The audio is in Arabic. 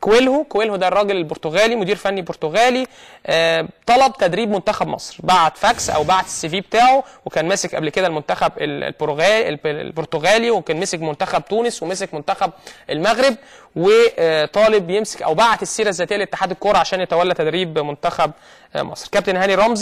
كويلهو كويلهو ده الراجل البرتغالي مدير فني برتغالي آه، طلب تدريب منتخب مصر بعت فاكس او بعت السي في بتاعه وكان ماسك قبل كده المنتخب البرتغالي وكان مسك منتخب تونس ومسك منتخب المغرب وطالب يمسك او بعت السيره الذاتيه لاتحاد الكوره عشان يتولى تدريب منتخب آه، مصر كابتن هاني رمزي